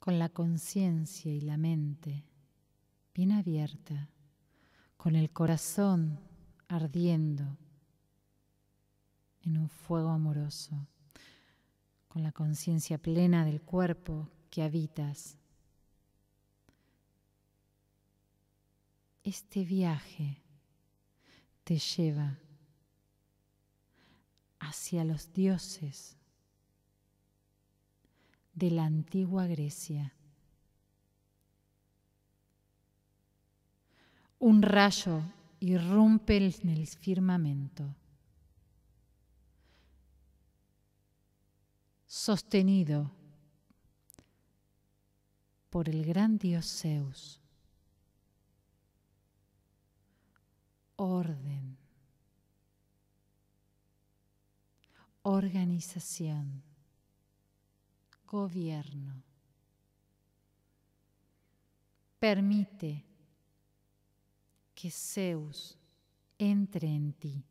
con la conciencia y la mente bien abierta, con el corazón ardiendo en un fuego amoroso, con la conciencia plena del cuerpo que habitas. Este viaje te lleva hacia los dioses de la antigua Grecia. Un rayo irrumpe en el firmamento, sostenido por el gran dios Zeus. Orden. Organización gobierno. Permite que Zeus entre en ti.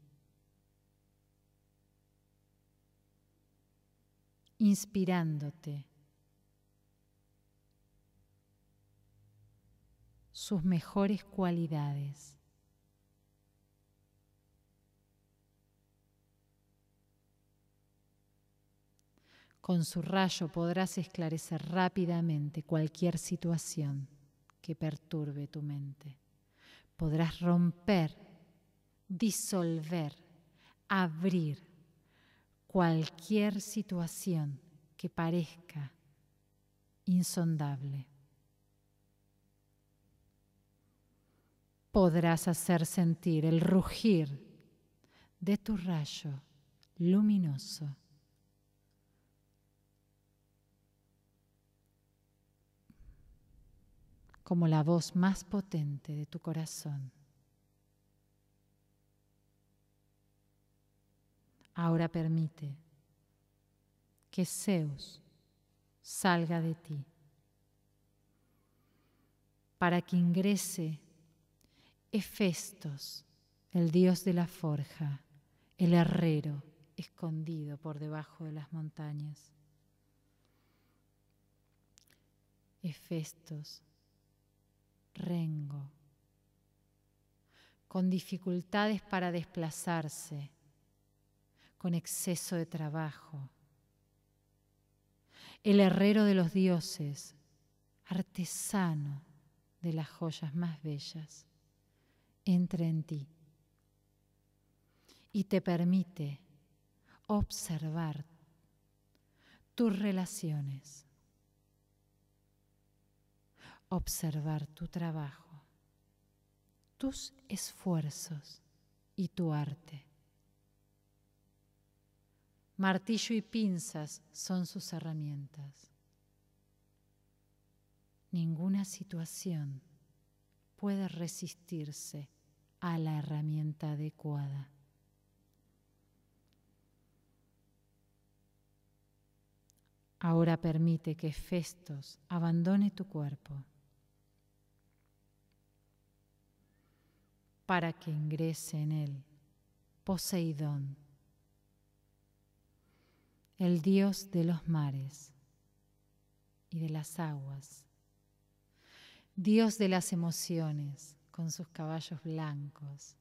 inspirándote sus mejores cualidades. Con su rayo podrás esclarecer rápidamente cualquier situación que perturbe tu mente. Podrás romper, disolver, abrir cualquier situación que parezca insondable. Podrás hacer sentir el rugir de tu rayo luminoso como la voz más potente de tu corazón. Ahora permite que Zeus salga de ti para que ingrese Hefestos, el dios de la forja, el herrero escondido por debajo de las montañas. Hefestos rengo, con dificultades para desplazarse, con exceso de trabajo. El herrero de los dioses, artesano de las joyas más bellas, entra en ti y te permite observar tus relaciones observar tu trabajo, tus esfuerzos y tu arte. Martillo y pinzas son sus herramientas. Ninguna situación puede resistirse a la herramienta adecuada. Ahora permite que Festos abandone tu cuerpo. para que ingrese en él. Poseidón, el dios de los mares y de las aguas, dios de las emociones con sus caballos blancos.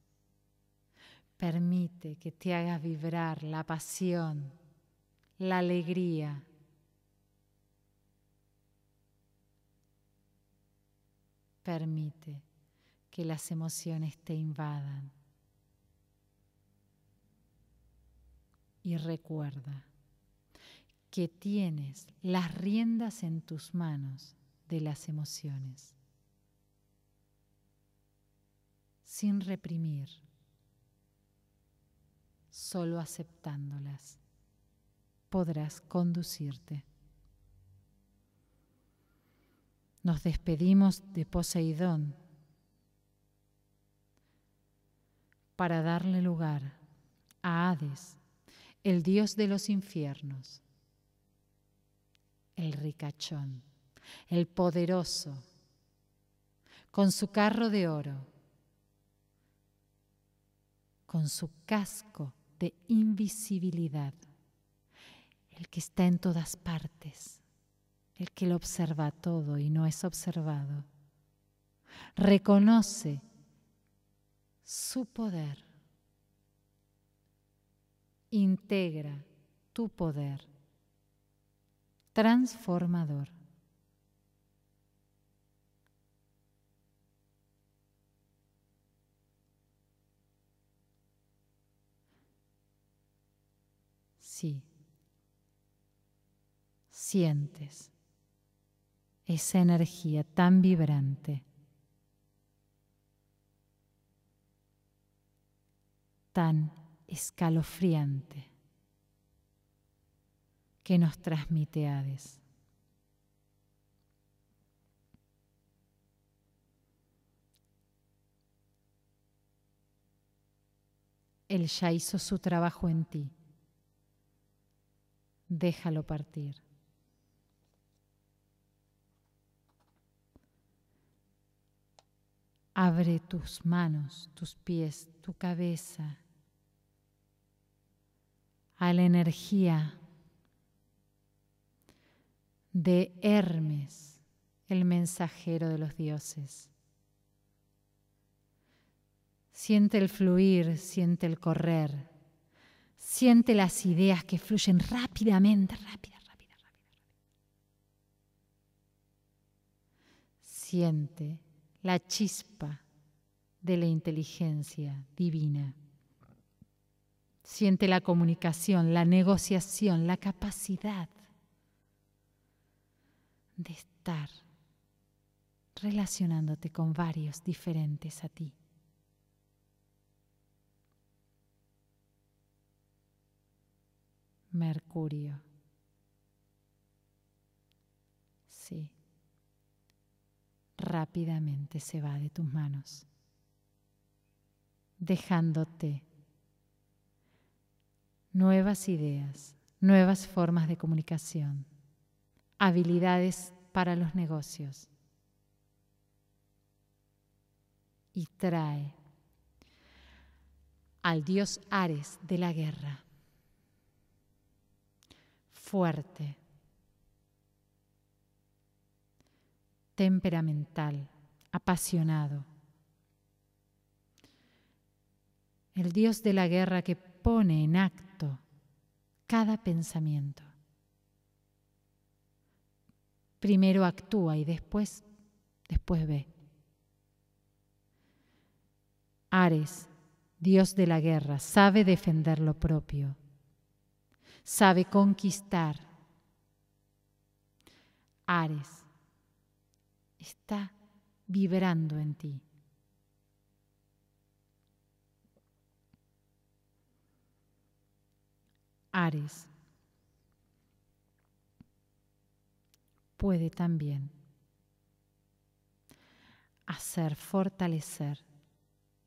Permite que te hagas vibrar la pasión, la alegría, permite que las emociones te invadan. Y recuerda que tienes las riendas en tus manos de las emociones, sin reprimir, solo aceptándolas podrás conducirte. Nos despedimos de Poseidón para darle lugar a Hades, el dios de los infiernos, el ricachón, el poderoso, con su carro de oro, con su casco de invisibilidad, el que está en todas partes, el que lo observa todo y no es observado. Reconoce su poder. Integra tu poder transformador. Sí, sientes esa energía tan vibrante tan escalofriante que nos transmite Hades. Él ya hizo su trabajo en ti. Déjalo partir. Abre tus manos, tus pies, tu cabeza a la energía de Hermes, el mensajero de los dioses. Siente el fluir, siente el correr, siente las ideas que fluyen rápidamente, rápida, rápida, rápida. Siente la chispa de la inteligencia divina. Siente la comunicación, la negociación, la capacidad de estar relacionándote con varios diferentes a ti. Mercurio. Sí. Rápidamente se va de tus manos, dejándote nuevas ideas, nuevas formas de comunicación, habilidades para los negocios. Y trae al dios Ares de la guerra, fuerte, temperamental, apasionado. El dios de la guerra que pone en acto cada pensamiento. Primero actúa y después, después ve. Ares, Dios de la guerra, sabe defender lo propio, sabe conquistar. Ares está vibrando en ti. Ares. Puede también hacer fortalecer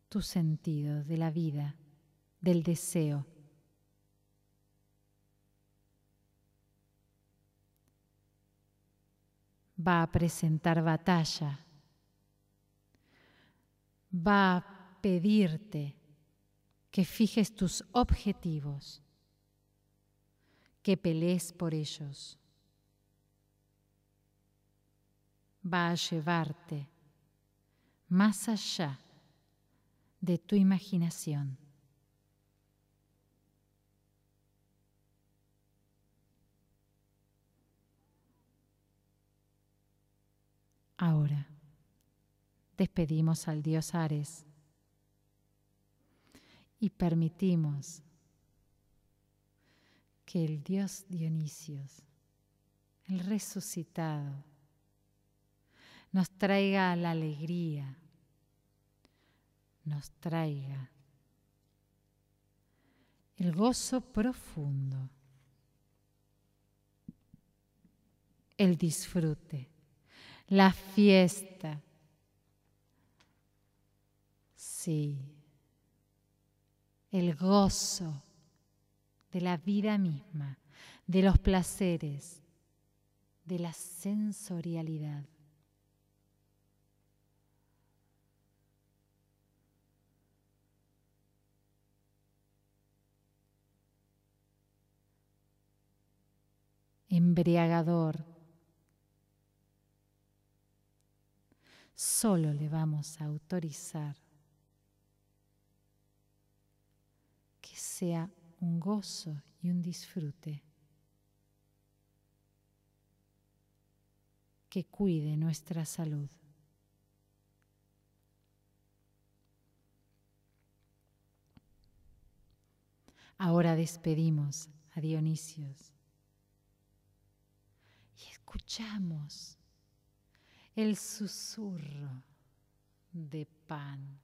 tu sentido de la vida, del deseo. Va a presentar batalla. Va a pedirte que fijes tus objetivos que pelees por ellos. Va a llevarte más allá de tu imaginación. Ahora despedimos al dios Ares y permitimos que el dios Dionisios, el resucitado, nos traiga la alegría, nos traiga el gozo profundo, el disfrute, la fiesta. Sí, el gozo de la vida misma, de los placeres, de la sensorialidad. embriagador. Solo le vamos a autorizar que sea un gozo y un disfrute que cuide nuestra salud. Ahora despedimos a Dionisios y escuchamos el susurro de pan,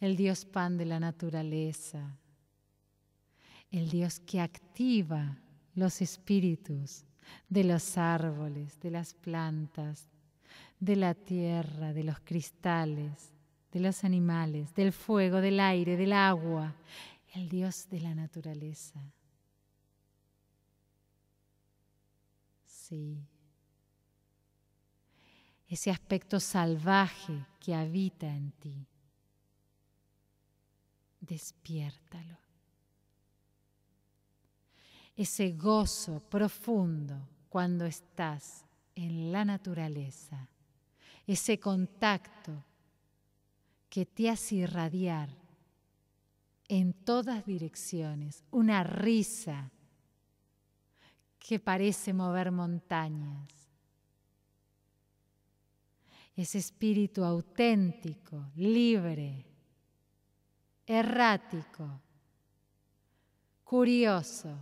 el dios pan de la naturaleza, el Dios que activa los espíritus de los árboles, de las plantas, de la tierra, de los cristales, de los animales, del fuego, del aire, del agua, el Dios de la naturaleza. Sí. Ese aspecto salvaje que habita en ti, despiértalo ese gozo profundo cuando estás en la naturaleza, ese contacto que te hace irradiar en todas direcciones, una risa que parece mover montañas, ese espíritu auténtico, libre, errático, curioso,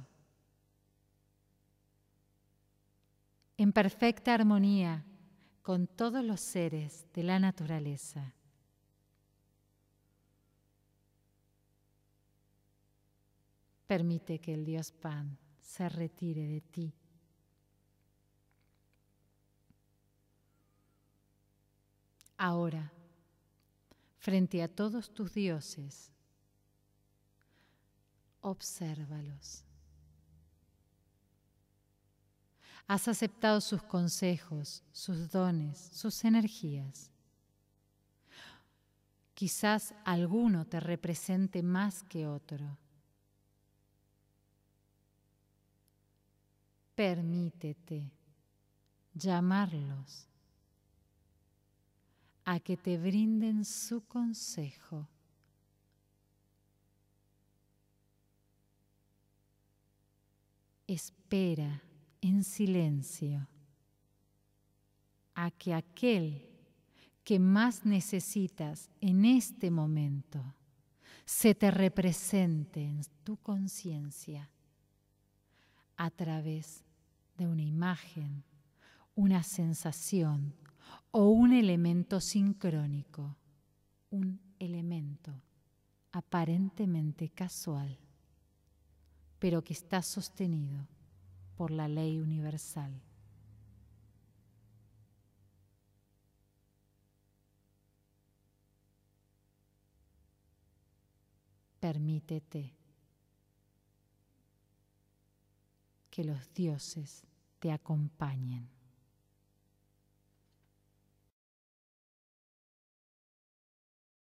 en perfecta armonía con todos los seres de la naturaleza. Permite que el Dios Pan se retire de ti. Ahora, frente a todos tus dioses, obsérvalos. Has aceptado sus consejos, sus dones, sus energías. Quizás alguno te represente más que otro. Permítete llamarlos a que te brinden su consejo. Espera en silencio a que aquel que más necesitas en este momento se te represente en tu conciencia a través de una imagen, una sensación o un elemento sincrónico, un elemento aparentemente casual, pero que está sostenido por la ley universal. Permítete que los dioses te acompañen.